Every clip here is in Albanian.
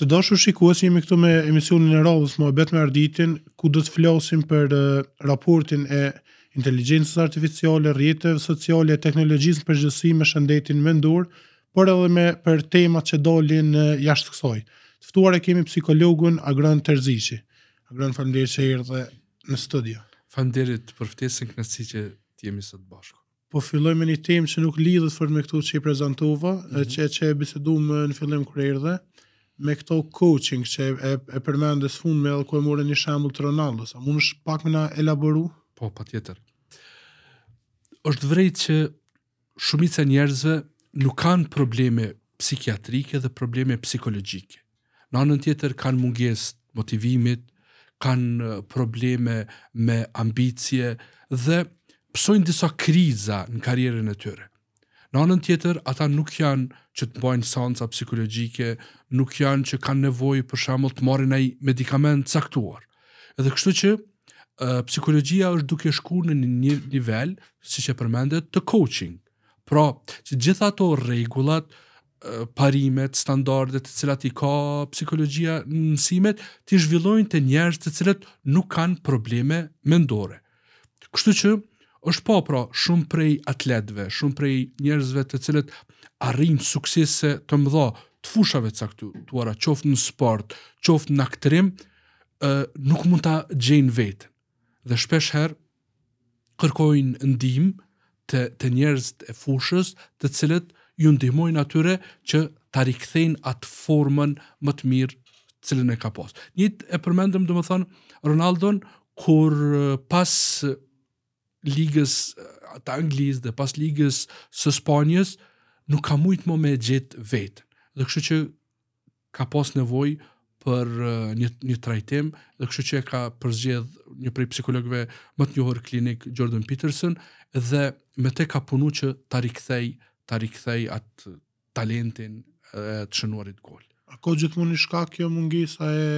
Të dashur shikues, jemi këtu me emisionin e radhës Mohabet me Arditin, ku do të flasim për uh, raportin e inteligjencës artificiale, rrjeteve sociale e teknologjisë për përgjithësi me shëndetin mendor, por edhe me për temat që dalin uh, jashtë kësaj. Të ftuar e kemi psikologun Agron Terzici. Agron, faleminderit që erdhe në studio. Faleminderit për ftesën, kënaqësi që të jemi sot bashkë po filloj me një temë që nuk lidhet fort me këtu që i prezantova, mm -hmm. që që e biseduam në fillim kur erdhe me këto coaching që e, e përmendës fund me edhe ku e mure një shambull të Ronaldo, sa mund është pak me na elaboru? Po, pa tjetër. Êshtë vrejt që shumit e njerëzve nuk kanë probleme psikiatrike dhe probleme psikologjike. Në anën tjetër kanë munges motivimit, kanë uh, probleme me ambicje dhe pësojnë disa kriza në karierën e tyre. Në anën tjetër, ata nuk janë që të bëjnë sanca psikologjike, nuk janë që kanë nevoj për shemëll të marrin ai medikament caktuar. Edhe kështu që uh, psikologjia është duke shku në një nivel, si që përmendet, të coaching. Pra, që gjitha ato regullat, parimet, standardet të cilat i ka psikologjia në nësimet, ti zhvillojnë të njerës të cilat nuk kanë probleme mendore. Kështu që është po pra shumë prej atletve, shumë prej njerëzve të cilat arrin suksese të mëdha të fushave caktuara, qoftë në sport, qoftë në aktrim, nuk mund ta gjejnë vetë. Dhe shpesh herë kërkojnë ndihmë të të njerëz të fushës, të cilët ju ndihmojnë atyre që ta rikthejnë atë formën më të mirë cilën e ka pas. Një e përmendëm dhe më thonë Ronaldon, kur pas ligës të Anglisë dhe pas ligës së Spanjës, nuk ka mujtë më me gjithë vetë, Dhe kështu që ka pas nevoj për eh, një, një trajtim, dhe kështu që ka përzgjedh një prej psikologëve më të njohër klinik Jordan Peterson, dhe me te ka punu që ta rikthej, ta rikthej atë talentin e eh, të shënuarit gollë. A ko gjithmonë një shka kjo mungi sa e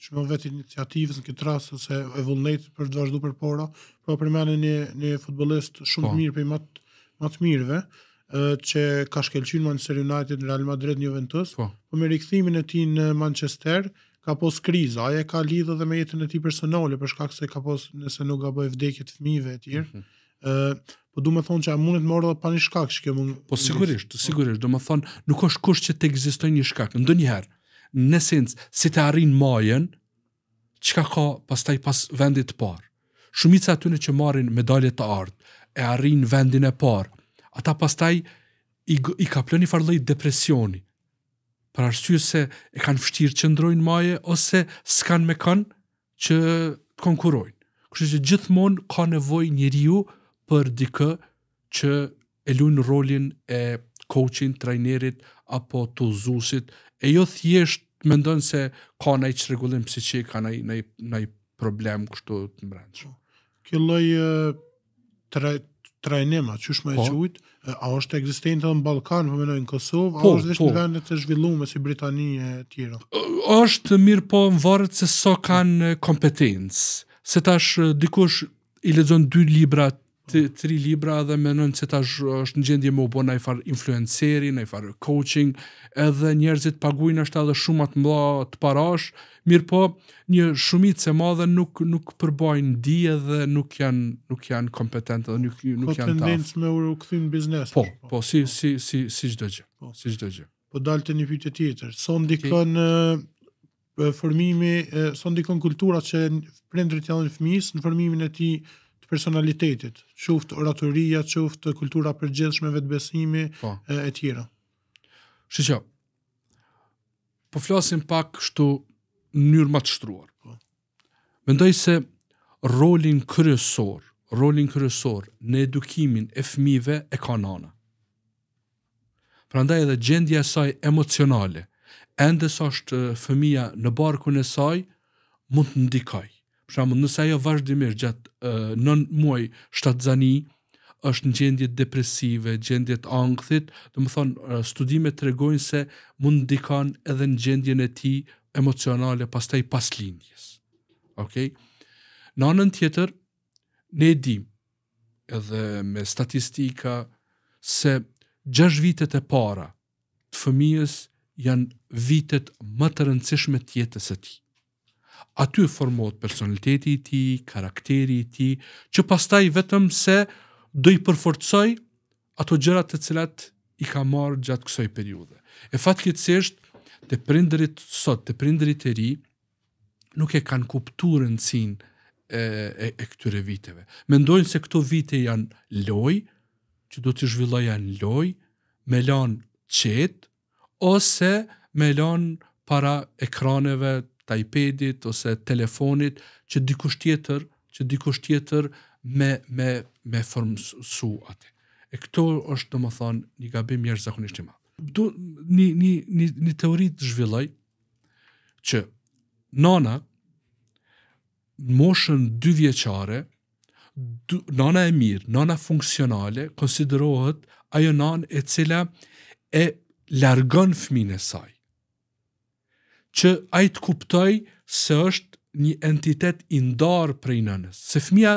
që më po vetë iniciativës në këtë rast ose e vullnetë për të vazhdu për pora, për po përmeni një, një futbolist shumë po. të mirë për i matë, matë mirëve, që ka shkelqin Manchester United në Real Madrid një vendës, po. po me rikëthimin e ti në Manchester, ka pos kriza, aje ka lidhë dhe me jetën e ti personale, për shkak se ka pos nëse nuk ka bëj vdekjet mive e tjirë, mm -hmm. po du me thonë që a mundet më orda pa një shkak që kjo mund... Po sigurisht, sigurisht, du me thonë, nuk është kush që të egzistoj një shkak, ndë njëherë, në sens, si të arrinë majën, që ka ka pas taj pas vendit parë. Shumica atyne që marrin medalje të artë, e arrin vendin e parë, ata pastaj i, i ka plën i farloj depresioni, për arsye se e kanë fështirë që ndrojnë maje, ose s'kan me kanë që të konkurojnë. Kështë që gjithmonë ka nevoj njeriu për dikë që e lunë rolin e coachin, trainerit, apo të uzusit, e jo thjesht me ndonë se ka nëjë që regullim si që ka nëjë problem kështu të mbrendë. Kjo loj trajnim atë qysh më e po. qujt, a është ekzistente në Ballkan, po në Kosovë, a po, është vetëm po. në vendet e zhvilluara si Britani e tjera. Është mirë po varet se so kanë kompetencë. Se tash dikush i lexon dy libra tri libra dhe menon që tash është në gjendje më u bën ai far influenceri, ai far coaching, edhe njerëzit paguajnë ashtu edhe shumë atë më të parash, mirë po një shumicë e madhe nuk nuk përbojnë di edhe nuk janë nuk janë kompetent dhe nuk nuk janë taf. Po tendencë me u kthyn biznes. Po, po, po, si si si si çdo gjë. Po, si çdo gjë. Po dalte një pyetje tjetër. Son dikon okay. formimi, son dikon kultura që prindrit janë fëmijës në formimin e tij personalitetit, qoftë oratoria, qoftë kultura përgjithshme, vetbesimi po. e, e tjera. Shqo, po flasim pak shtu në njërë më të shtruar. Po. Mendoj se rolin kryesor, rolin kryesor në edukimin e fëmijëve e kanana. Pra Prandaj edhe gjendja e saj emocionale, ende sa është fëmia në barkun e saj, mund të ndikojë. Për shkak vazhdimisht gjatë nën muaj shtatzani është në gjendje depresive, gjendje të angthit, dhe më thonë, studime të regojnë se mund në dikan edhe në gjendje në ti emocionale pas taj pas lindjes. Në anën tjetër, ne dim, edhe me statistika, se gjash vitet e para të fëmijës janë vitet më të rëndësishme tjetës e ti. Të aty formohet personaliteti i ti, tij, karakteri i ti, tij, që pastaj vetëm se do i përforcoj ato gjërat të cilat i ka marrë gjatë kësaj periudhe. E fatkeqësisht te prindërit sot, te prindërit e ri nuk e kanë kuptuar rëndsinë e, e, e këtyre viteve. Mendojnë se këto vite janë loj, që do të zhvilloj janë loj, me lanë qetë, ose me lanë para ekraneve të ose telefonit që dikush tjetër, që dikush tjetër me me me formsu atë. E këto është domethën një gabim jashtëzakonisht i madh. Do një ni ni një teori të zhvilloj që nona në moshën 2 vjeqare, nana e mirë, nana funksionale, konsiderohet ajo nan e cila e largon e saj që ai të kuptoj se është një entitet i ndarë prej nënës. Se fëmija,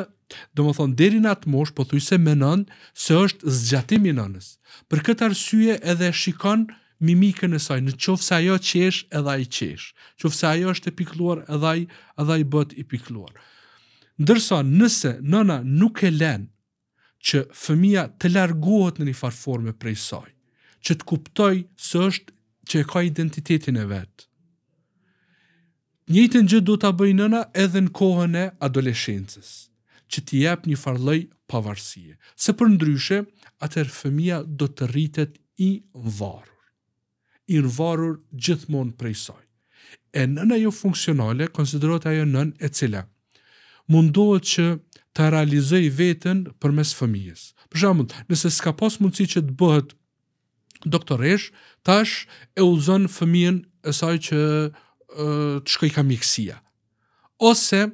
do më thonë, deri në atë mosh, po thuj se me nënë, se është zgjatimi nënës. Për këtë arsye edhe shikon mimikën e saj, në qofë se ajo qesh edhe ai qesh, qofë se ajo është e pikluar edhe ai, edhe ai bët i pikluar. Ndërsa, nëse nëna nuk e len që fëmija të largohet në një farforme prej saj, që të kuptoj se është që e ka identitetin e vetë, Njëjtën gjë duhet ta bëjnë nëna edhe në kohën e adoleshencës, që t'i jap një farllë pavarësie, se për ndryshe fëmia do të rritet i varur. I varur gjithmonë prej saj. E nëna jo funksionale konsiderohet ajo nën e cila mundohet që të realizoj vetën për mes fëmijës. Për shumët, nëse s'ka pas mundësi që të bëhet doktoresh, tash e uzon fëmijën e saj që të shkoj ka mjekësia. Ose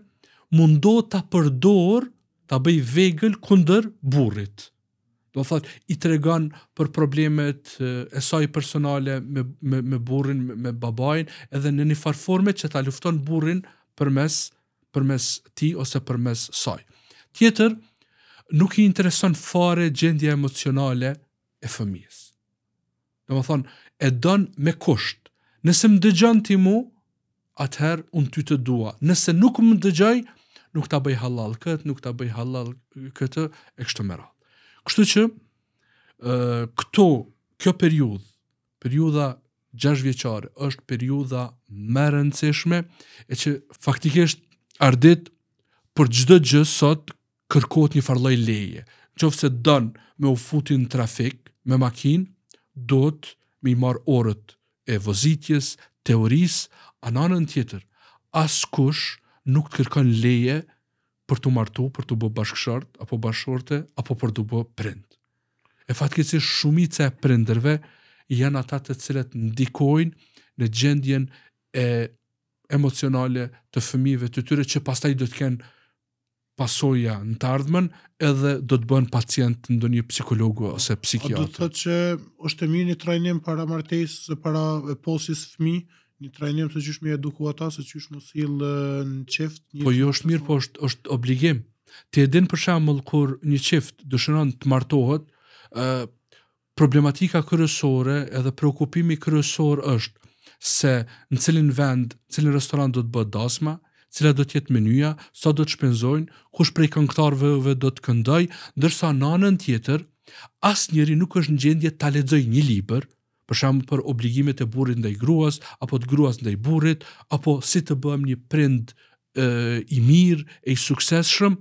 mundo të përdor të bëj vegël kunder burit. Do thot, i tregon për problemet e saj personale me, me, me burin, me, me babajn, edhe në një farforme që ta lufton burin për mes, për mes ti ose për mes saj. Tjetër, nuk i intereson fare gjendja emocionale e fëmijës. Do më thonë, e don me kusht. Nëse më dëgjon ti mu, atëherë unë ty të dua. Nëse nuk më dëgjaj, nuk ta bëj halal këtë, nuk ta bëj halal këtë, e kështë të mera. Kështu që, këto, kjo periud, periuda 6 vjeqare, është periuda më rëndësishme, e që faktikisht ardit për gjdo gjë sot kërkot një farloj leje. që se dënë me u futin trafik me makinë, do të mi marë orët e vozitjes, teorisë, Ananën tjetër, askush nuk të kërkon leje për të martu, për të bë bashkëshort, apo bashkëshorte, apo për të bë prind. E fatke si shumice e prindërve janë ata të cilët ndikojnë në gjendjen e emocionale të fëmijëve të tyre që pastaj do të kenë pasoja në të ardhmen edhe do të bën pacient në do një psikologu ose psikiatër. A do të të që është e mirë një trajnim para martesë, para posis fëmi, një trajnim se qysh me eduku ata se qysh më sill në çift. Po jo është mirë, po është është obligim. Ti e din për shembull kur një çift dëshiron të martohet, ë problematika kryesore edhe preokupimi kryesor është se në cilin vend, në cilin restoran do të bëhet dasma, cila do të jetë menyja, sa do të shpenzojnë, kush prej këngëtarëve do të këndoj, ndërsa në anën tjetër, asnjëri nuk është në gjendje ta lexojë një libër, për shembull për obligimet e burrit ndaj gruas apo të gruas ndaj burrit apo si të bëhem një prind e, i mirë e i suksesshëm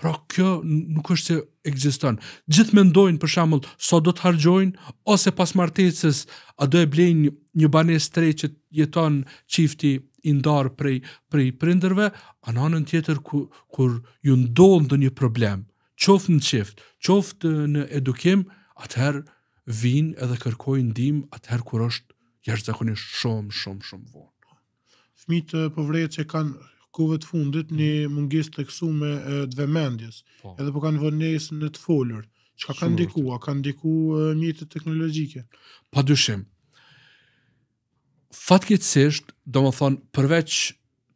pra kjo nuk është se ekziston gjithë mendojnë për shembull sa do të harxojnë ose pas martesës a do e blejnë një banesë të re që jeton çifti i ndar prej prej prindërve anën tjetër ku kur ju ndodh ndonjë problem qoftë në çift qoftë në edukim atëherë vinë edhe kërkojnë ndim atëherë kur është jashtë shumë, shumë, shumë vonë. Fmi të povrejët që kanë kove të fundit një mhm. mungis të kësu me dhemendjes, po. edhe po kanë vënes në të folur, që ka kanë diku, a kanë diku mjetët teknologjike? Pa dyshim, fatkitsisht, do më thonë, përveç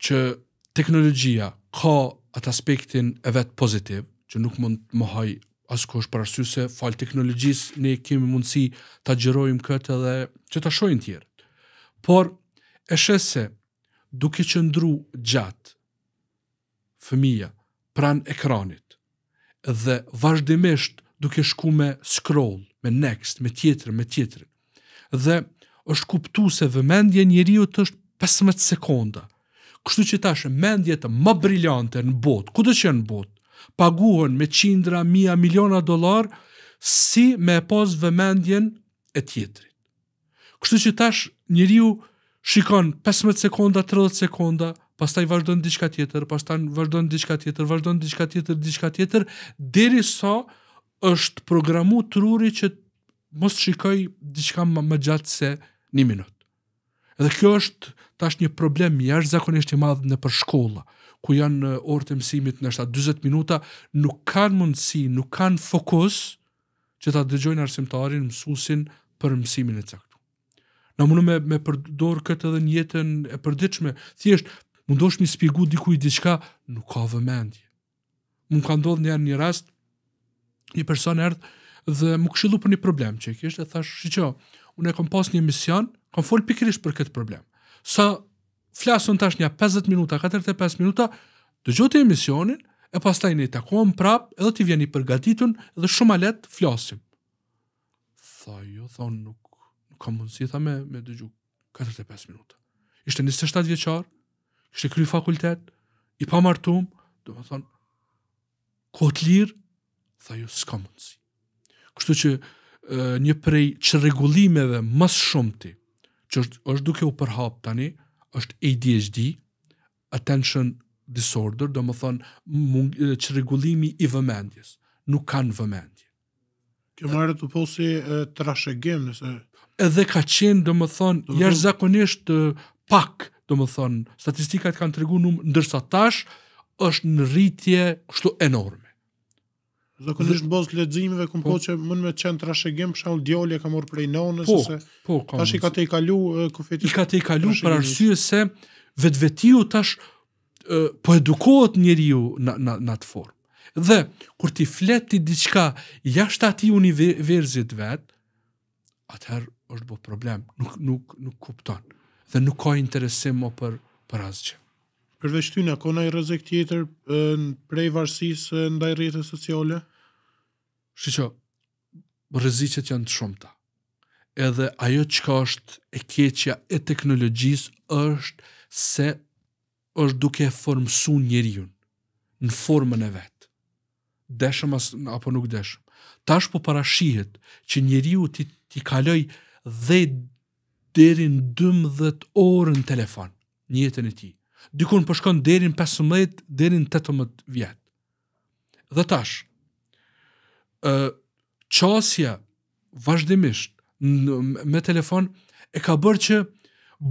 që teknologjia ka atë aspektin e vetë pozitiv, që nuk mund të mëhoj asko është për arsy se falë teknologjisë, ne kemi mundësi të gjërojmë këtë edhe që të shojnë tjerë. Por, e se duke që ndru gjatë, fëmija, pran ekranit, dhe vazhdimisht duke shku me scroll, me next, me tjetër, me tjetër, dhe është kuptu se vëmendje njëri është 15 sekonda, kështu që tashë mendje të më briljante në botë, ku të që në botë, paguhen me qindra, mija, miliona dolar, si me e pos vëmendjen e tjetrit. Kështu që tash njëriu shikon 15 sekonda, 30 sekonda, pas taj vazhdojnë diçka tjetër, pas taj vazhdojnë diçka tjetër, vazhdojnë diçka tjetër, diçka tjetër, deri sa so është programu truri që mos shikoj diçka më, më gjatë se një minut. Edhe kjo është tash një problem jashtë zakonisht i madh në për shkolla ku janë në orët e mësimit në 40 minuta, nuk kanë mundësi, nuk kanë fokus që ta dëgjojnë arsimtarin mësusin për mësimin e caktu. Na mundu me, me përdor këtë edhe njetën e përdiqme, thjesht, mundosh mi spigu diku i diqka, nuk ka vëmendje. Më ka ndodhë një një rast, një person erdhë, dhe më këshillu për një problem që i kishtë, e thash, që që, unë e kom pas një emision, kom fol pikrish për këtë problem. Sa flasën tash një 50 minuta, 45 minuta, të gjotë e emisionin, e pas taj një takohen prap, edhe t'i vjeni përgatitun, edhe shumë a letë flasim. Tha jo, tha unë nuk, nuk kam mundësi, tha me, me të 45 minuta. Ishte 27 vjeqar, ishte kry fakultet, i pa martum, dhe me thonë, kotë lirë, tha jo, s'ka mundësi. Kështu që e, një prej që regullimeve mas shumë ti, që është duke u përhap tani, është ADHD, attention disorder, do më thonë që regullimi i vëmendjes, nuk kanë vëmendje. Kjo më arë të po si të rashegim, nëse... Edhe ka qenë, do më thonë, jash zakonisht pak, do më thonë, statistikat kanë të regu ndërsa tash, është në rritje kështu enorm. Zakonisht bosh leximeve kum po që mund me qen trashëgim për shkak djolje ka marr prej nonës po, ose po, tash i ka të i kalu uh, i ka të i kalu për arsye se vetvetiu tash uh, po edukohet njeriu në në në atë formë. Dhe kur ti flet ti diçka jashtë atij universit vet, atëherë është bë problem, nuk nuk nuk kupton dhe nuk ka interesim më për për asgjë përveç ty na konai rrezik tjetër në prej varësisë ndaj rrjeteve sociale. Shiço, rreziqet janë të shumta. Edhe ajo çka është e keqja e teknologjisë është se është duke formsuar njeriu në formën e vet. Dashëm apo nuk dashëm. Tash po parashihet që njeriu ti ti kaloj 10 deri në 12 orën telefon në jetën e tij dikun po shkon deri në 15 deri në 18 vjet. Dhe tash, ë vazhdimisht me telefon e ka bërë që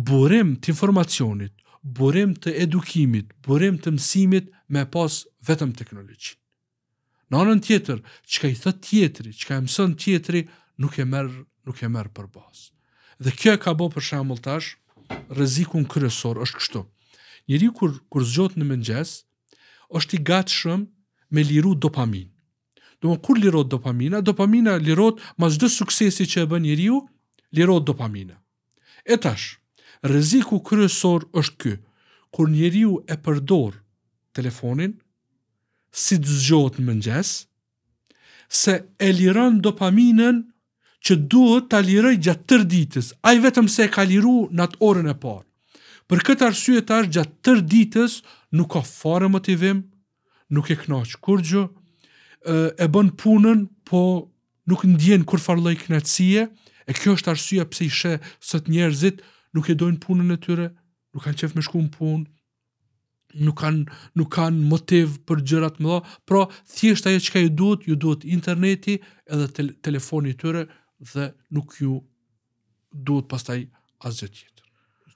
burim të informacionit, burim të edukimit, burim të mësimit me pas vetëm teknologji. Në anën tjetër, që ka i thët tjetëri, që ka i mësën tjetëri, nuk e merë, merë për bas. Dhe kjo e ka bo për shemë tash, rëzikun kërësor është kështu. Uh, njëri kur, kur zgjot në mëngjes, është i gatshëm me liru dopamin. Do më kur lirot dopamina? Dopamina lirot, ma zdo suksesi që e bën njëri ju, lirot dopamina. E tash, rëziku kryesor është kë, kur njëri ju e përdor telefonin, si të zgjot në mëngjes, se e liran dopaminën që duhet ta liroj gjatë tërë ditës, ai vetëm se e ka liru në atë orën e parë. Për këtë arsye tash gjatë tër ditës nuk ka fare motivim, nuk e kënaq kur gjë, e bën punën, po nuk ndjen kur farë lojë kënaqësie, e kjo është arsye pëse i shë sot njerëzit nuk e dojnë punën e tyre, nuk kanë qef me shku në punë, nuk kanë nuk kanë motiv për gjërat më mëdha, pra thjesht ajo çka ju duhet, ju duhet interneti edhe telefoni i tyre dhe nuk ju duhet pastaj asgjë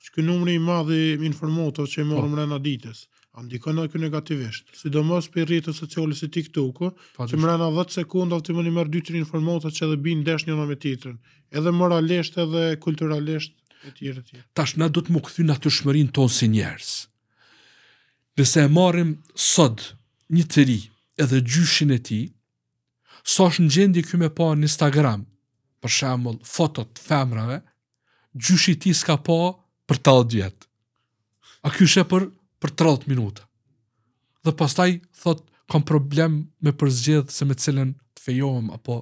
që kë numri i madh i informatorëve që i morëm po. rreth na ditës, a ndikon ai kë negativisht? Sidomos për rritës sociale si TikTok, pa, po, që mëran 10 sekonda ti mundi marr dy tre informata që do bin desh njëra me tjetrën, edhe moralisht edhe kulturalisht e tjera e Tash na duhet të mu kthyn natyrshmërinë tonë si njerëz. Nëse e marrim sot një të ri edhe gjyshin e tij, sa është në gjendje kë më pa në Instagram, për shembull, fotot femrave gjyshi ti s'ka pa po për tal diet. A ky është për për 30 minuta. Dhe pastaj thot kam problem me përzgjedh se me cilën të fejohem apo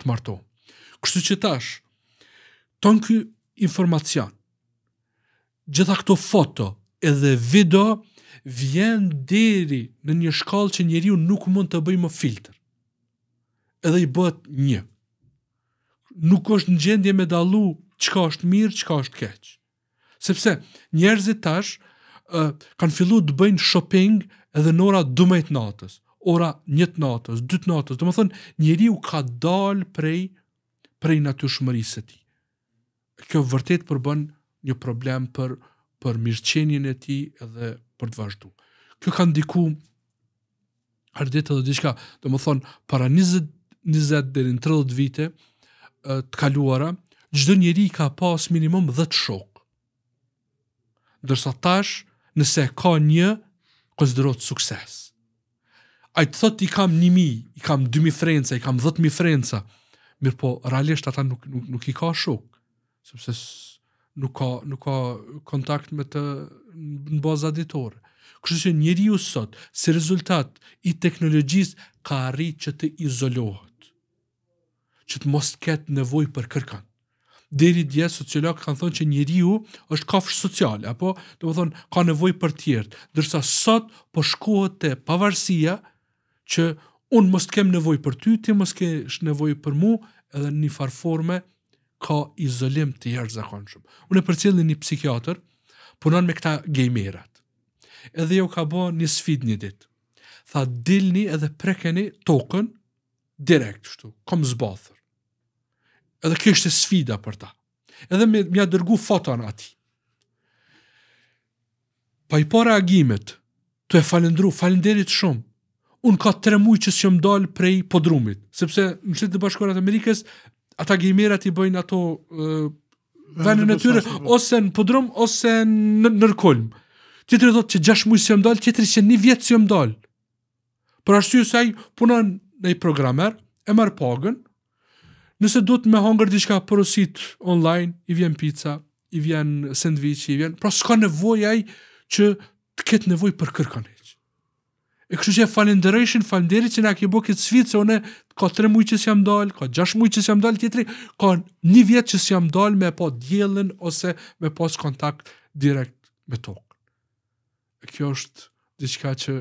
të marto. Kështu që tash ton ky informacion. Gjitha këto foto edhe video vjen deri në një shkallë që njeriu nuk mund të bëjë më filtr. Edhe i bëhet një. Nuk është në gjendje me dallu çka është mirë, çka është keq sepse njerëzit tash uh, kanë fillu të bëjnë shopping edhe në ora 12 natës, ora 1 natës, 2 natës, do më njeri u ka dalë prej, prej natu ti. Kjo vërtet përbën një problem për, për mirëqenjën e ti edhe për të vazhdu. Kjo ka ndiku ardhjet edhe diçka, do më para 20, 20 dhe 30 vite të kaluara, gjdo njeri ka pas minimum 10 shokë dërsa tash nëse ka një, konsiderot sukses. A i të thot i kam një mi, i kam dy mi frenca, i kam 10000 mi frenca, mirë po, realisht ata nuk, nuk, nuk i ka shok, sepse nuk ka, nuk ka kontakt me të në baza ditore. Kështë që njëri ju sot, si rezultat i teknologjisë, ka arrit që të izolohet, që të mos ketë nevoj për kërkant deri dje sociolog kanë thonë që njeriu është kafsh social apo do të thonë ka nevojë për të tjerë ndërsa sot po shkohet te pavarësia që un mos kem nevojë për ty ti mos ke nevojë për mua edhe në një forme ka izolim të jashtë zakonshëm unë përcjell një psikiatër punon me këta gamerat edhe ju ka bo një sfidë një ditë tha dilni edhe prekeni tokën direkt kështu kom zbath Edhe kjo është sfida për ta. Edhe më me dërgu foton ati. Pa i po reagimet, të e falendru, falenderit shumë. Unë ka tre mujë që s'jom dalë prej podrumit. Sepse në qëtë të bashkorat Amerikës, ata gejmerat i bëjnë ato uh, venën e tyre, ose në podrum, ose në nërkollmë. Tjetëri dhëtë që 6 mujë s'jom dalë, tjetëri që një vjetë s'jom dalë. Për arsyu saj, ajë punon në i programer, e marë pagën, Nëse do të me hongër diçka porosit online, i vjen pizza, i vjen sandwich, i vjen... Pra s'ka nevoj ai që të ketë nevoj për kërkan heq. E kështu që e falenderejshin, falenderi që nga ke bo këtë svitë, se une ka tre mujë që si jam dalë, ka gjash mujë që si jam dalë, tjetëri, ka një vjetë që si jam dalë me po djelen ose me pos kontakt direkt me tokë. E kjo është diçka që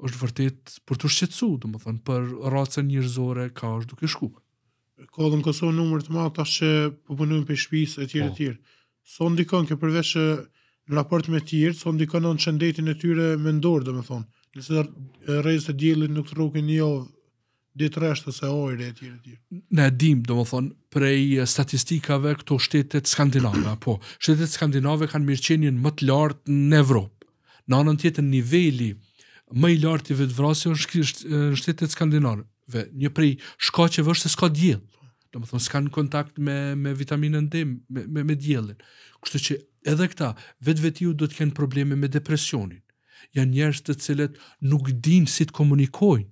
është vërtet për të shqetsu, du më thënë, për racën njërzore ka është duke shkuë ka dhe në Kosovë numër të ma, që shë po përpunujnë për shpisë e tjere po. tjere. So ndikon dikon, kë përveshë në raport me tjere, so në dikon në qëndetin e tyre me ndorë, dhe me thonë. Nëse dhe rejës të djelit nuk të rukin një ovë, ditë reshtë të se ojre e tjere tjere. Ne dim, dhe me thonë, prej statistikave këto shtetet skandinave, po, shtetet skandinave kanë mirëqenjën më të lartë në Evropë. Në anën tjetë në nivelli më i lartë i vetëvrasi në shtetet skandinave ve një prej që është se s'ka diell. Do të s'kan kontakt me me vitaminën D, me me, me diellin. Kështu që edhe këta vetvetiu do të kenë probleme me depresionin. Janë njerëz të cilët nuk dinë si të komunikojnë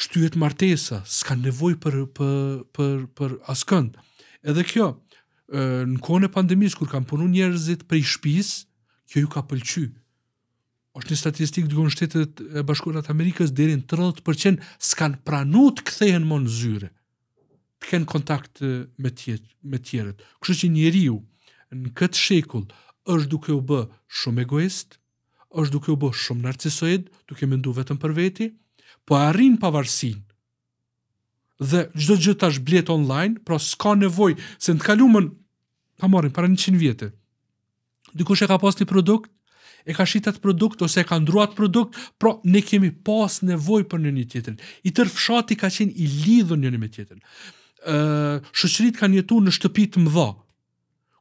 shtyhet martesa, s'ka nevojë për për për për askënd. Edhe kjo, në kohën e pandemisë kur kanë punuar njerëzit prej shtëpis, kjo ju ka pëlqyer është një statistikë dukon shtetet e bashkurat Amerikës, deri në 30% s'kan pranu të kthehen më në zyre, të kenë kontakt me, tjet, me tjeret. Kështë që njeriu në këtë shekull është duke u bë shumë egoist, është duke u bë shumë narcisoid, duke me ndu vetëm për veti, po arrin pavarësin, dhe gjdo gjithë tash blet online, pra s'ka nevoj, se në të kalumën, pa morin, para 100 vjetë, duke e ka pas një produkt, e ka shitat produkt ose e ka ndruat produkt, pra ne kemi pas nevoj për një një tjetërin. I tërë fshati ka qenë i lidhë një një me tjetërin. Shëqërit kanë jetu në shtëpit mëdha,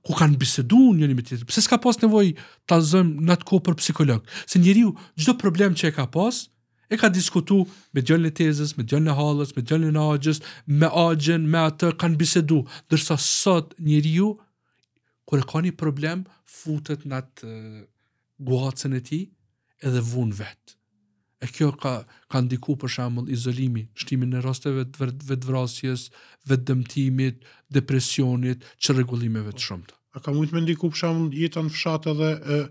ku kanë bisedu një një me tjetërin. Pse s'ka pas nevoj të zëmë në atë ko për psikolog? Se njeriu, ju, gjdo problem që e ka pas, e ka diskutu me djallën e tezës, me djallën e halës, me djallën e agjës, me agjën, me atë, kanë bisedu. Dërsa sot njeri ju, kër e ka një problem, futët në atë, guacën e ti edhe vun vet. E kjo ka ka ndiku për shembull izolimi, shtimin e rasteve të vetvrasjes, vet dëmtimit, depresionit, çrregullimeve të shumëta. A ka mund të më për shembull jeta në fshat edhe ë,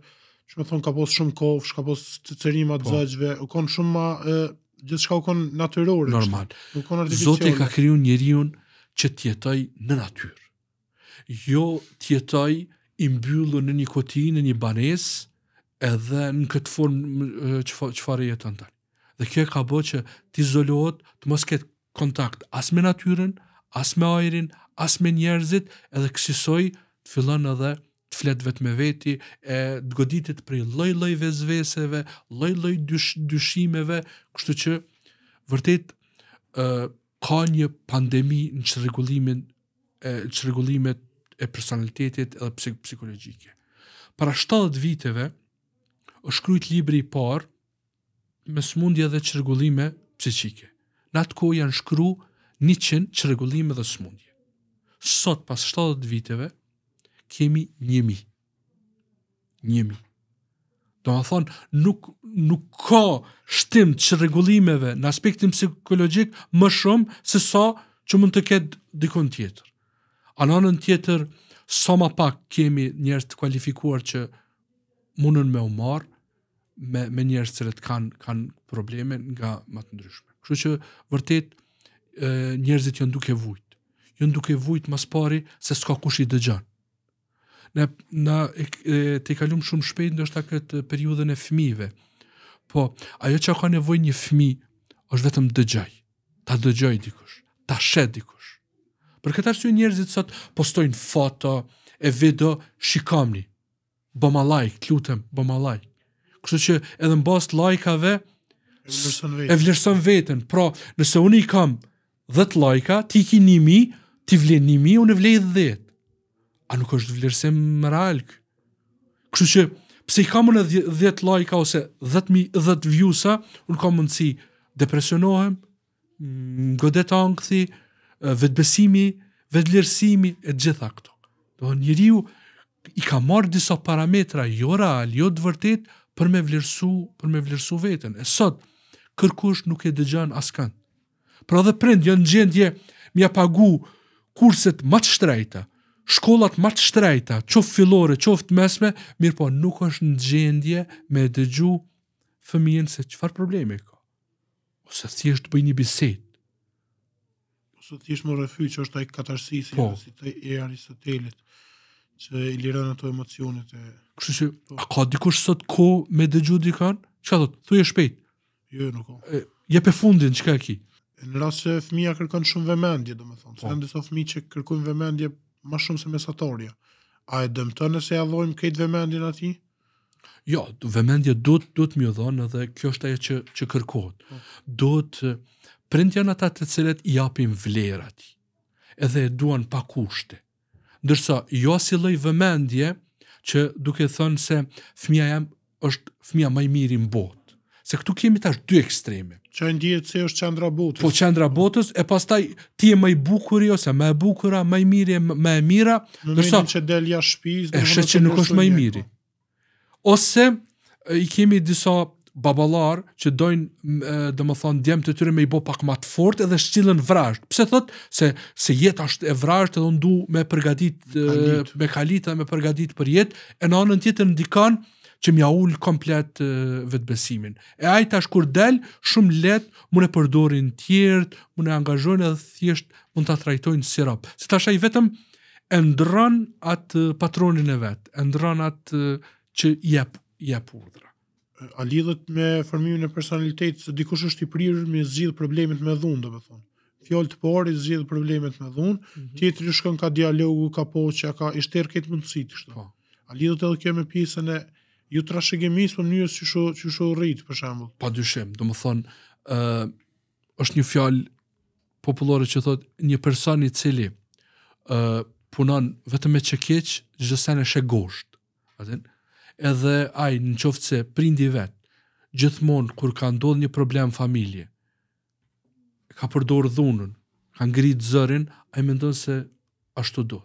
si më thon ka pas shumë kohë, ka posë të çrrima të po. zgjajve, u konë shumë më gjithë gjithçka u konë natyrore. Normal. U kon Zoti ka kriju njeriun që të jetoj në natyrë. Jo të jetoj i mbyllur në në një banesë edhe në këtë formë që farë jetë të Dhe kjo e ka bo që ti zolohet të mos ketë kontakt as me natyren, as me ajrin, as me njerëzit, edhe kësisoj të fillon edhe të fletë vetë me veti, e të goditit për loj-loj vezveseve, loj-loj dysh, dyshimeve, kështu që vërtet e, ka një pandemi në që e çrregullimet e personalitetit edhe psikologjike. Para 70 viteve, është shkrujt libri i par, me smundje dhe qërgullime psikike. Në atë kohë janë shkru një qënë qërgullime dhe smundje. Sot, pas 70 viteve, kemi njëmi. Njëmi. Do më thonë, nuk, nuk ka shtim qërgullimeve në aspektin psikologjik më shumë se sa që mund të ketë dikon tjetër. Anonën tjetër, sa so ma pak kemi njërës të kualifikuar që mundën me umarë, me me njerëz që kanë kanë probleme nga më të ndryshme. Kështu që vërtet ë njerëzit janë duke vujt. Janë duke vujt më së se s'ka kush i dëgjon. Ne na e, e te kalum shumë shpejt ndoshta këtë periudhën e fëmijëve. Po, ajo që ka nevojë një fëmijë është vetëm dëgjoj. Ta dëgjoj dikush, ta shet dikush. Për këtë arsye njerëzit sot postojnë foto e video shikamni. Bëma like, lutem, bëma like kështu që edhe në bas lajkave e vlerëson vetën. Pra, nëse unë i kam 10 lajka, ti ki një mi, ti vlen një mi, unë e vlej 10. A nuk është vlerëse më realkë. Kështu që, pse i kam unë 10 lajka ose 10 mi, 10 vjusa, unë kam mundësi depresionohem, më mm, godet angëthi, vetbesimi, vetlirësimi, e gjitha këto. Do njëri ju i ka marrë disa parametra, jo real, jo të vërtit, për me vlerësu, për me vlerësu veten. E sot kërkush nuk e dëgjon askënd. Pra dhe prind janë gjendje më ia pagu kurset më të shtrejta, shkollat më të shtrejta, qoftë fillore, qoftë mesme, mirë po nuk është në gjendje me dëgju fëmijën se qëfar probleme ka. Ose thjesht të bëj një biset. Ose thjesht më refy që është ajë katarsisi, po. si të e Aristotelit që i lirën ato emocionet e... Kështë që, po. a ka dikush sot ku me dëgju dikan? Që ka thot, thuj shpejt? Jo, nuk ka. Je pe fundin, që ka ki? Në rrasë që fëmija kërkën shumë vëmendje, do me thonë. Se po. në disa fëmijë që kërkën vëmendje ma shumë se mesatorja. A e dëmë nëse ja dhojmë kejt vëmendjen ati? Jo, vëmendje duhet duhet më dhënë dhe kjo është ajo që që kërkohet. Do po. të prindja ata të cilët i vlerat. Edhe e duan pa kushte ndërsa jo si lloj vëmendje që duke thënë se fëmia jam është fëmia më i miri në botë. Se këtu kemi tash dy ekstreme. Që ndihet se është qendra botës. Po qendra botës e pastaj ti je më i bukur ose jo, më e bukura, më i miri, më e mira, në ndërsa që del jashtë shtëpisë, do të thotë që nuk është më i miri. Po. Ose i kemi disa babalar që dojnë, dhe më thonë, djemë të tyre me i bo pak matë fort edhe shqilën vrajsh. Pse thot se, se jetë ashtë e vrajsh edhe ndu me përgatit kalit. me kalita, me përgatit për jetë, e në anën tjetër ndikan që mja ullë komplet e, vetbesimin. E ajtë ashtë kur del, shumë let, mune e përdorin tjertë, mune e angazhojnë edhe thjeshtë, mund të trajtojnë sirop. Se të ashtë vetëm e ndron atë patronin e vetë, e ndron atë që jep, jep urdhra a lidhet me formimin e personalitetit se dikush është i prirur me zgjidh problemet me dhunë, domethënë. Fjalë të parë zgjidh problemet me dhunë, mm -hmm. tjetri shkon ka dialogu, ka poçja, ka i shtër këtë mundësi kështu. Po. A lidhet edhe kjo me pjesën e ju trashëgimisë në mënyrë si shu si shu rrit për shemb. Padyshim, domethënë ë uh, është një fjalë popullore që thotë një person i cili ë uh, punon vetëm me çkeq, çdo sa në Atë edhe ai në qoftë se prindi vet, gjithmonë kur ka ndodhur një problem familje, ka përdor dhunën, ka ngritë zërin, ai mendon se ashtu do.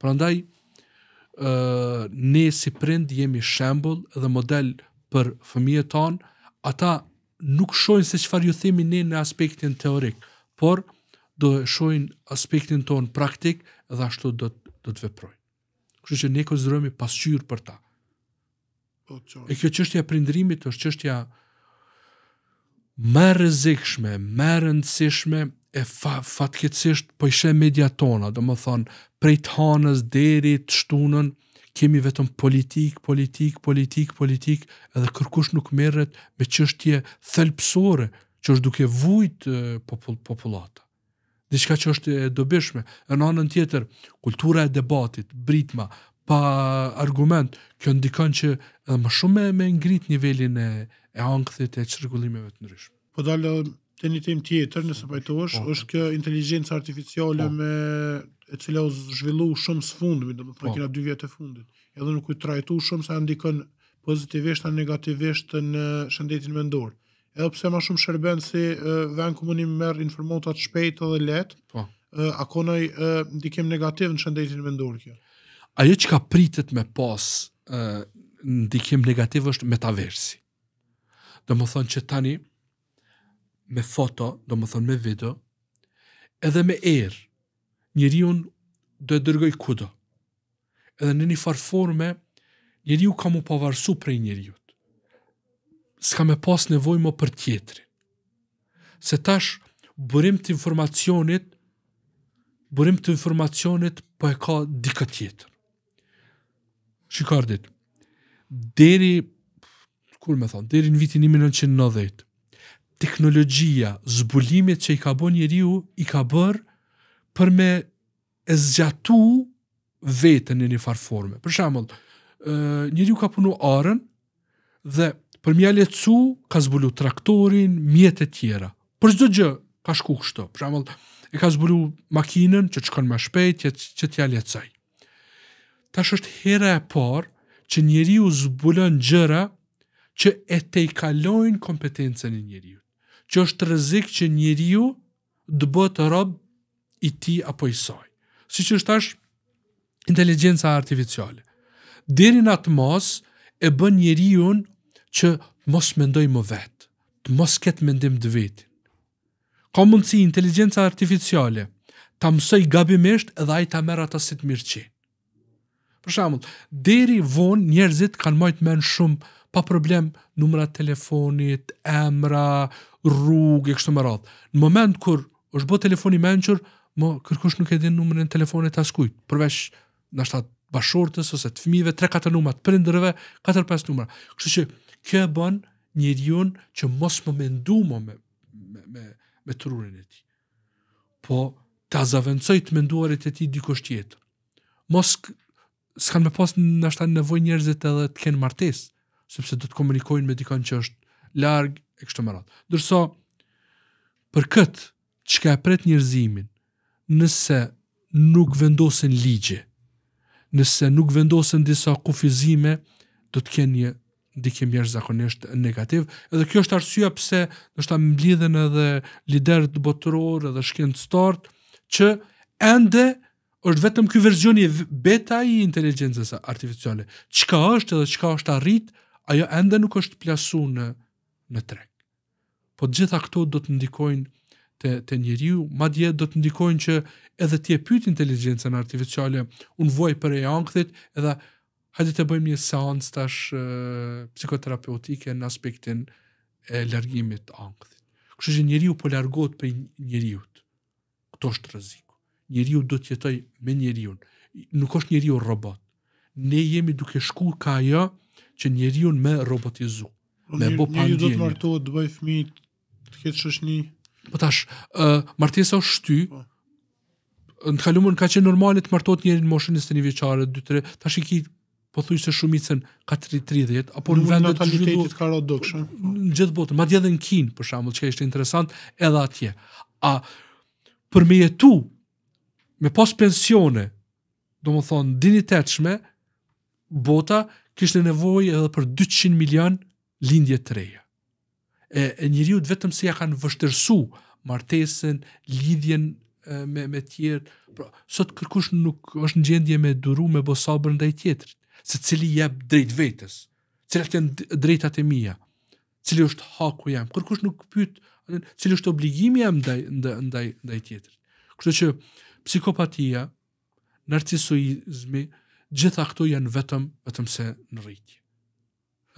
Prandaj ë ne si prind jemi shembull dhe model për fëmijët tonë, ata nuk shohin se çfarë ju themi ne në aspektin teorik, por do të shohin aspektin ton praktik dhe ashtu do të do të veprojnë. Kështu që ne konsiderohemi pasqyrë për ta. E kjo qështja prindrimit është qështja më rëzikshme, më rëndësishme, e fa, fatkecisht pëjshe po media tona, dhe më thonë, prej të hanës, deri, të shtunën, kemi vetëm politik, politik, politik, politik, edhe kërkush nuk merret me qështje thelpsore, që është duke vujt popull, populata. Dishka që është e dobishme. E në anën tjetër, kultura e debatit, britma, pa argument, kjo ndikon që edhe më shumë me ngrit nivelin e e ankthit e çrregullimeve të ndryshme. Po dalë të një tim tjetër nëse pajtohesh, po, është kjo inteligjencë artificiale po, me e cila u zhvillua shumë së fundmi, domethënë po, këta dy vjet të fundit. Edhe nuk u trajtu shumë sa ndikon pozitivisht apo negativisht në shëndetin mendor. Edhe pse më shumë shërben si si, vën komunim merr informata shpejt dhe lehtë. Po. Akonoj ndikim negativ në shëndetin mendor kjo ajo që ka pritet me pas e, ndikim negativ është metaversi. Do më thonë që tani me foto, do më thonë me video, edhe me air, njëri unë do e dërgoj kudo. Edhe në një farforme, njëri unë ka mu pavarësu prej njëri unë. Ska me pas nevoj më për tjetëri. Se tash, burim të informacionit, burim të informacionit, po e ka dikët jetë. Shikardit. Deri, kur me thonë, deri në vitin 1990, teknologjia, zbulimit që i ka bërë njeri ju, i ka bërë për me e zgjatu vetën në një farforme. Për shamëll, njeri ju ka punu arën dhe për mja lecu ka zbulu traktorin, mjetë tjera. Për zdo gjë, ka shku kështë të. Për shamëll, e ka zbulu makinen që të shkon më shpejt, që t'ja ja lecaj. Tash është hera e par që njeri u zbulën gjëra që e te i kalojnë kompetencen e njeri u. Që është rëzik që njeri u dë bëtë rob i ti apo i saj. Si që është tash inteligenca artificiale. Dherin atë mos e bën njeri unë që mos mendoj më vetë, të mos ketë mendim dë vetë. Ka mundësi inteligenca artificiale, ta mësoj gabimisht edhe ajta mërë ata si të mirë qenë. Për shembull, deri vonë njerëzit kanë marrë më shumë pa problem numra telefonit, emra, rrugë kështu më radhë. Në moment kur është bë telefoni mençur, më kërkush nuk e din numrin e telefonit askujt, përveç na shtat bashortës ose të fëmijëve tre katër numra të prindërve, katër pesë numra. Kështu që kjo bën njeriu që mos më mendu më me me me, me trurin e tij. Po ta zavencoj të menduarit e tij dikush tjetër. Mos s'kan me pas në ashtë të nevoj njerëzit edhe të kenë martes, sepse do të komunikojnë me dikon që është larg e kështë të marat. Dërso, për këtë, që ka e pret njerëzimin, nëse nuk vendosin ligje, nëse nuk vendosin disa kufizime, do të kenë një ndikim jashtë zakonisht negativ. Edhe kjo është arsua pse do të mblidhen edhe liderët botërorë edhe start, që ende është vetëm ky versioni beta i inteligjencës artificiale. Çka është edhe çka është arrit, ajo ende nuk është plasuar në në treg. Po të gjitha këto do të ndikojnë te te njeriu, madje do të ndikojnë që edhe ti e pyet inteligjencën artificiale, unë voj për e ankthit, edhe hajde të bëjmë një seancë tash psikoterapeutike në aspektin e largimit të ankthit. Kështu që njeriu po largohet prej njeriu. Kto është rrezik? njeriu do të jetoj me njeriu. Nuk është njeriu robot. Ne jemi duke shkuar ka ajo që njeriu me robotizu. Po me bo pa njeriu. Ju do të martohet të bëj fëmijë, të ketë një... Po tash, ë uh, martesa është shty. Oh në të kalumën ka që normalit të martohet njerën në moshën njështë një veqare, dy të re, ta po thuj se shumicën ka 30, apo në vendet të gjithë natalitetit ka rrët dokshën. Po, në gjithë botë, ma djedhe në kinë, për shamë, që ka ishte interesant, edhe atje. A, për me jetu, me pas pensione, do më thonë, dini të qme, bota kështë në nevoj edhe për 200 milion lindje të reja. E, e njëriut vetëm se ja kanë vështërsu martesën, lidhjen me, me tjerë, pra, sot kërkush nuk është në gjendje me duru me bosabër ndaj tjetër, se cili jep drejt vetës, cili të janë drejtat e mija, cili është haku jam, kërkush nuk pyt, cili është obligimi jam ndaj, ndaj, ndaj, ndaj tjetër. Kështë që, psikopatia, narcisoizmi, gjitha këto janë vetëm, vetëm se në rritje.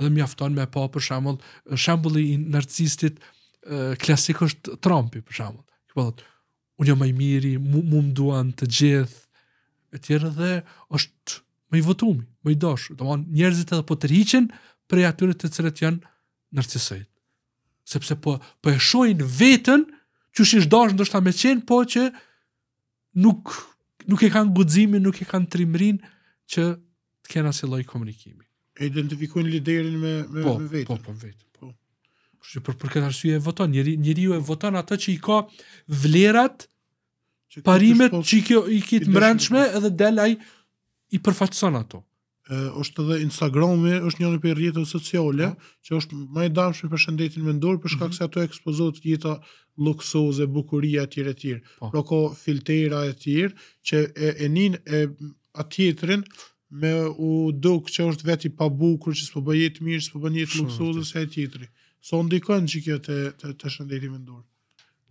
Edhe mjafton me pa, për shambull, shambull i narcistit klasik është Trumpi, për shambull. Këpë dhe, po unë jam i miri, mu, më duan të gjithë, e tjerë dhe është më i votumi, më i doshë. do onë njerëzit edhe po të rriqen prej atyre të cilët janë nërcisejt. Sepse po, po e shojnë vetën, që shishë në ndështë ta me qenë, po që nuk nuk e kanë guximin, nuk e kanë trimrin që të kenë asnjë lloj komunikimi. E identifikojnë liderin me me po, vetë. Po, po, vetë. Po. po. Kështu që për për këtë arsye e voton, njeriu njeri e voton atë që i ka vlerat, që parimet që i kjo i kit mbrëmshme edhe del ai i përfaqëson ato. Mhm është edhe Instagrami është një nga rrjetet sociale mm që është më i dashur për shëndetin mendor për shkak mm -hmm. se ato ekspozojnë gjitha luksoze, bukuria etj etj. Pra po. ka filtera etj që e, e nin e atjetrin me u duk që është veti pa bukur, që s'po bëhet mirë, s'po bën jetë luksoze se etj. So ndikon çike kjo të të, të shëndetit mendor.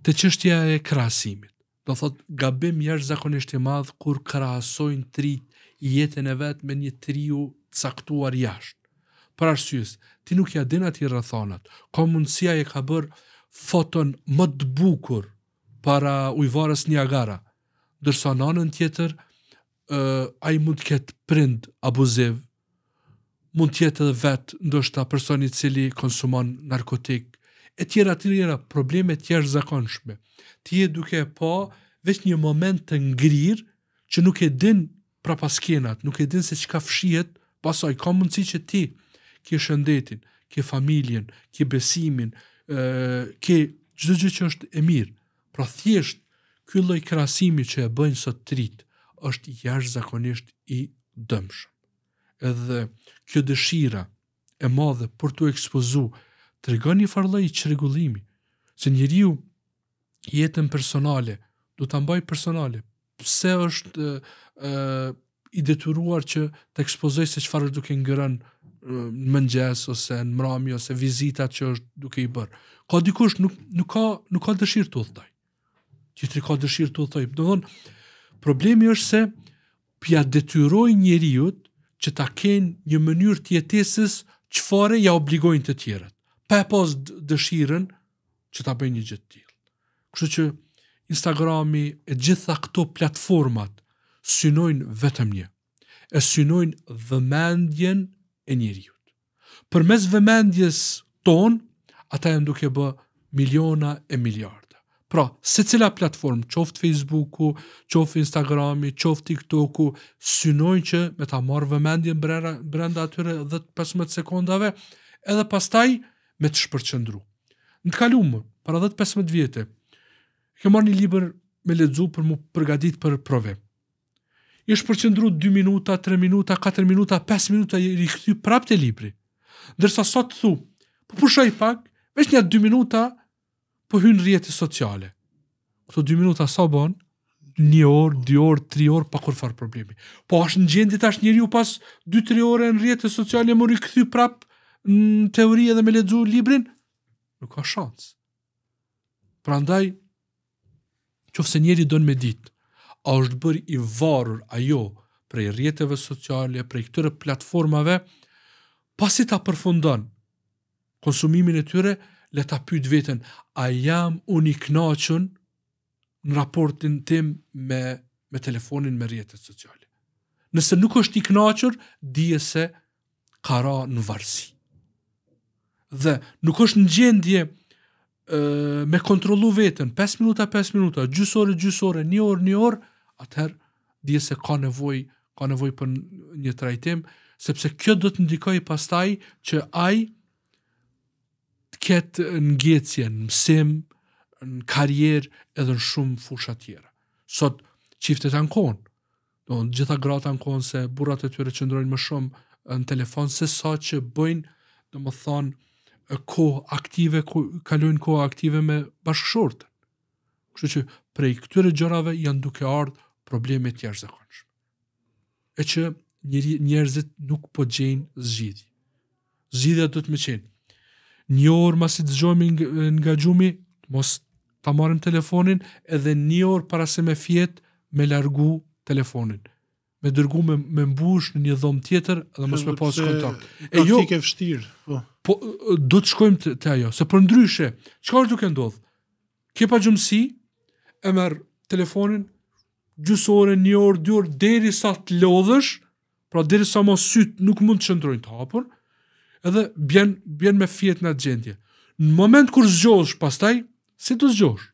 Te çështja e krahasimit. Do thot gabim jashtëzakonisht i madh kur krahasojnë tri jetën e vetë me një triu caktuar jashtë. Për arsysë, ti nuk ja dinat i rëthonat, ka mundësia e ka bërë foton më të bukur para ujvarës një agara, dërsa në anën tjetër, uh, a i mund të ketë prind abuziv, mund tjetë dhe vetë, ndoshta ta personi cili konsuman narkotik, e tjera të njëra probleme tjerë zakonshme. Ti e duke e pa, veç një moment të ngrirë, që nuk e din pra paskenat, nuk e din se qka fshiet, pasaj, ka mundësi që ti ke shëndetin, ke familjen, ke besimin, ke gjithë gjithë që është e mirë. Pra thjesht, kylloj krasimi që e bëjnë sot trit, është jash zakonisht i dëmshë. Edhe kjo dëshira e madhe për të ekspozu, të regon një farloj i qërgullimi, se njëriu jetën personale, du të ambaj personale, pse është e, i detyruar që të ekspozoj se qëfar është duke ngërën në mëngjes ose në mrami ose vizita që është duke i bërë. Ka dikush nuk, nuk, ka, nuk ka dëshirë të Që Qitri ka dëshirë të uthdoj. Në problemi është se pja detyruoj njeriut që ta kenë një mënyrë tjetesis qëfare ja obligojnë të tjerët. Pa pas dëshirën që ta bëjnë një gjithë tjilë. Kështë që Instagrami, e gjitha këto platformat synojnë vetëm një, e synojnë vëmendjen e njëriut. Për mes vëmendjes ton, ata e duke bë miliona e miliarda. Pra, se cila platform, qoft Facebooku, qoft Instagrami, qoft TikToku, synojnë që me ta marë vëmendjen brenda atyre 15 sekundave, edhe pastaj me të shpërqëndru. Në të kalumë, para 10-15 vjetët, Kjo marrë një liber me ledzu për mu përgadit për prove. Ishtë përqëndru 2 minuta, 3 minuta, 4 minuta, 5 minuta, i rikëthy prap të libri. Dërsa sot thu, po përshoj pak, veç një 2 minuta, po hynë rjetës sociale. Këto 2 minuta sa bon, një orë, dy orë, tri orë, pa kur farë problemi. Po është në gjendit, tash njëri u pas 2-3 orë në rjetës sociale, më rikëthy prap në teori edhe me ledzu librin, nuk ka shansë. Pra ndaj, Qofë se njeri dënë me ditë, a është bërë i varur ajo prej rjetëve sociale, prej këtëre platformave, pasi ta përfundon konsumimin e tyre, le ta pyjtë vetën, a jam unë i knaqën në raportin tim me, me telefonin me rjetët sociale. Nëse nuk është i knaqër, dije se kara në varsi. Dhe nuk është në gjendje me kontrollu veten 5 minuta 5 minuta gjysore gjysore një orë një orë atëherë di se ka nevojë ka nevojë për një trajtim sepse kjo do të ndikojë pastaj që ai të ketë një gjecje, në mësim në karrierë edhe në shumë fusha tjera sot çiftet ankojnë do të gjitha gratë ankohen se burrat e tyre qëndrojnë më shumë në telefon se sa që bëjnë domethënë thonë, kohë aktive, ko, kalojnë kohë aktive me bashkëshortë. Kështu që prej këtyre gjërave janë duke ardhë problemet tjerë zekonsh. E që njerëzit nuk po gjenë zgjidhi. Zgjidhja do të më qenë. Një orë masi të zgjohemi nga gjumi, mos ta marim telefonin, edhe një orë para se me fjetë me largu telefonin me dërgu me, me mbush në një dhomë tjetër dhe mos me pas kontakt. E jo, praktike vështirë. Po. po, do të shkojmë të, të ajo, se për ndryshe, qka është duke ndodhë? Kje pa gjëmsi, e merë telefonin, gjusore, një orë, dy orë, deri sa të lodhësh, pra deri sa mos sytë nuk mund të qëndrojnë të hapur, edhe bjen, bjen me fjetë në gjendje. Në moment kur zgjosh pastaj, si të zgjosh?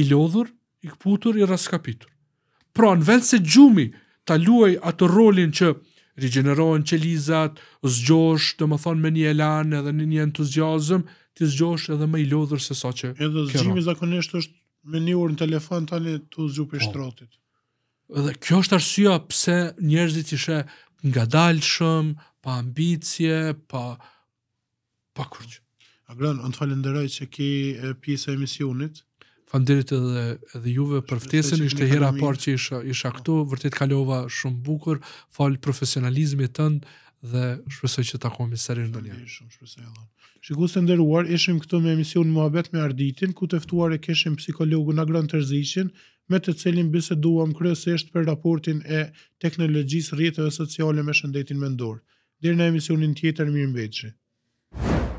I lodhur, i këputur, i raskapitur. Pra, në vend se gjumi, ta luaj atë rolin që rigjenerohen qelizat, zgjosh, të më thonë me një elan edhe një një entuziazëm, të zgjosh edhe më i lodhër se sa që Edhe zgjimi zakonisht është me një urnë në telefon tani të zgju për po. shtrotit. Edhe kjo është arsia pse njerëzit ishe nga dalëshëm, pa ambicje, pa, pa kurrë. A grënë, në të falenderoj që ki pjesë e emisionit, Falënderit edhe edhe juve për ftesën, ishte hera parë që isha isha po. këtu, vërtet kalova shumë bukur. Fal profesionalizmit tënd dhe shpresoj që takohemi sërish ndonjëherë. Shumë shpresoj Allah. Shikues të nderuar, ishim këtu me emisionin Muhabet me Arditin, ku të ftuar e psikologu psikologun Agron Terziqin, me të cilin biseduam kryesisht për raportin e teknologjisë rrjeteve sociale me shëndetin mendor. Deri në emisionin tjetër, mirëmbëjtje.